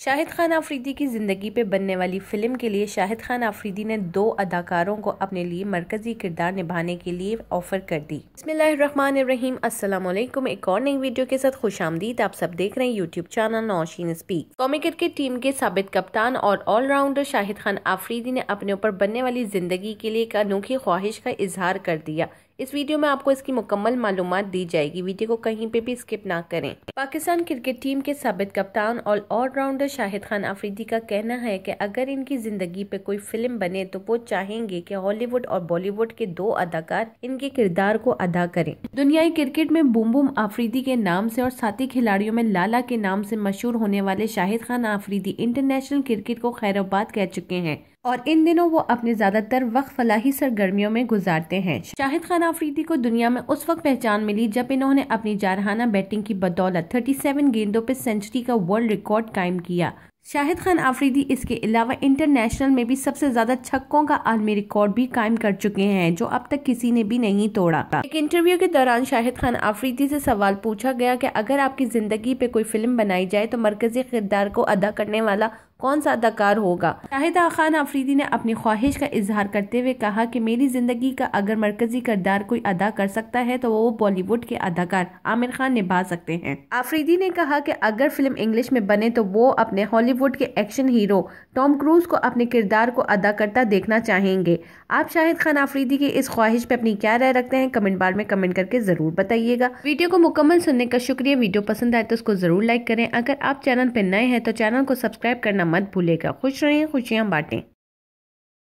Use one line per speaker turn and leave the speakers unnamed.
शाहिद खान आफरीदी की ज़िंदगी पे बनने वाली फ़िल्म के लिए शाहिद खान आफरीदी ने दो अदाकारों को अपने लिए मरकज़ी किरदार निभाने के लिए ऑफ़र कर दी अस्सलाम वालेकुम एक और नई वीडियो के साथ खुश आमदीद आप सब देख रहे हैं यूट्यूब चैनल नौशीन स्पीक कॉमी क्रिकेट टीम के सबक कप्तान और ऑलराउंडर शाहिद खान आफरीदी ने अपने ऊपर बनने वाली ज़िंदगी के लिए एक अनोखी ख्वाहिश का इजहार कर दिया इस वीडियो में आपको इसकी मुकम्मल मालूम दी जाएगी वीडियो को कहीं पे भी स्किप ना करें पाकिस्तान क्रिकेट टीम के सबक कप्तान और ऑलराउंडर शाहिद खान आफरीदी का कहना है कि अगर इनकी ज़िंदगी पे कोई फिल्म बने तो वो चाहेंगे कि हॉलीवुड और बॉलीवुड के दो अदाकार इनके किरदार को अदा करें दुनियाई क्रिकेट में बुम बुम आफरीदी के नाम से और साथी खिलाड़ियों में लाला के नाम से मशहूर होने वाले शाहिद खान आफरीदी इंटरनेशनल क्रिकेट को खैरबाद कह चुके हैं और इन दिनों वो अपने ज्यादातर वक्त फलाही सरगर्मियों में गुजारते हैं शाहिद खान अफरीदी को दुनिया में उस वक्त पहचान मिली जब इन्होंने अपनी जारहाना बैटिंग की बदौलत 37 गेंदों पर सेंचुरी का वर्ल्ड रिकॉर्ड कायम किया शाहिद खान आफरीदी इसके अलावा इंटरनेशनल में भी सबसे ज्यादा छक्कों का आलमी रिकॉर्ड भी कायम कर चुके हैं जो अब तक किसी ने भी नहीं तोड़ा एक इंटरव्यू के दौरान शाहिद खान आफरीदी से सवाल पूछा गया कि अगर आपकी जिंदगी पे कोई फिल्म बनाई जाए तो मरकजी किरदार को अदा करने वाला कौन सा अदाकार होगा शाहिदा खान आफरीदी ने अपनी ख्वाहिश का इजहार करते हुए कहा कि मेरी ज़िंदगी का अगर मरकजी किरदार कोई अदा कर सकता है तो वो बॉलीवुड के अदाकार आमिर खान निभा सकते हैं आफरीदी ने कहा कि अगर फिल्म इंग्लिश में बने तो वो अपने हॉलीवुड के एक्शन हीरो टॉम क्रूज को अपने किरदार को अदा करता देखना चाहेंगे आप शाहिद खान आफरीदी की इस ख्वाहिश पे अपनी क्या राय रखते हैं कमेंट बार में कमेंट करके ज़रूर बताइएगा वीडियो को मुकम्मल सुनने का शुक्रिया वीडियो पसंद आए तो उसको ज़रूर लाइक करें अगर आप चैनल पर नए हैं तो चैनल को सब्सक्राइब करना मत भूलेगा खुश रहें खुशियाँ बाँटें